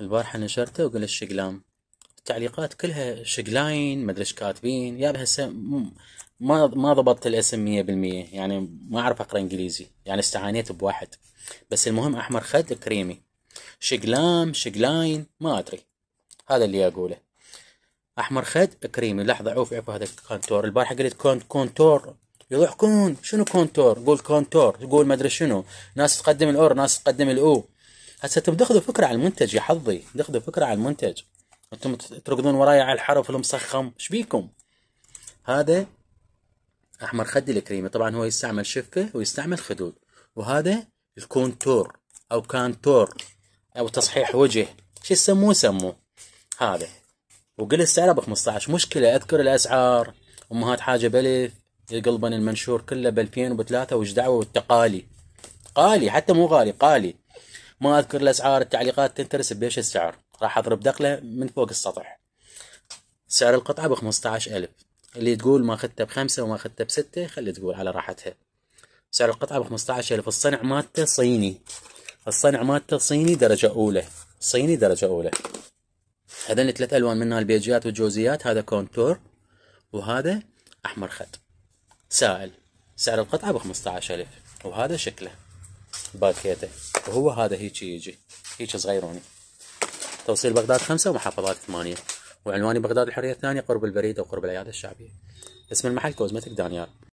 البارحة نشرته وقال الشقلام التعليقات كلها شقلاين مدري ايش كاتبين يا بهسه ما ما ضبطت الاسم 100% يعني ما اعرف اقرا انجليزي يعني استعانيت بواحد بس المهم احمر خد كريمي شقلام شقلاين ما ادري هذا اللي اقوله احمر خد كريمي لحظه عوف عوف هذا الكونتور البارحه قلت كونت كونتور يضحكون شنو كونتور قول كونتور قول ما ادري شنو ناس تقدم الاور ناس تقدم الاو هسه انتم تاخذوا فكره على المنتج يا حظي تاخذوا فكره على المنتج انتم تركضون وراي على الحرف المسخم ايش بيكم هذا احمر خدي الكريمي طبعا هو يستعمل شفه ويستعمل خدود وهذا الكونتور او كانتور او تصحيح وجه شو يسموه سموه هذا وقلت سعره ب 15 مشكله اذكر الاسعار امهات حاجه بلف يقلبن المنشور كله ب 2000 وب 3 وش دعوه والتقالي قالي حتى مو غالي قالي ما اذكر الاسعار التعليقات تنترس بايش السعر راح اضرب دقله من فوق السطح سعر القطعه ب 15000 اللي تقول ما اخذته بخمسة وما اخذته بستة خلي تقول على راحتها سعر القطعة ب 15000 الصنع مالته صيني الصنع مالته صيني درجة أولى صيني درجة أولى هذين ثلاث ألوان منها البيجيات والجوزيات هذا كونتور وهذا أحمر خد سائل سعر القطعة ب 15000 وهذا شكله باكيته وهو هذا هيك يجي هيك صغيروني توصيل بغداد خمسة ومحافظات ثمانية وعنواني بغداد الحرية الثانية قرب البريدة وقرب العيادة الشعبية اسم المحل كوزمتك دانيال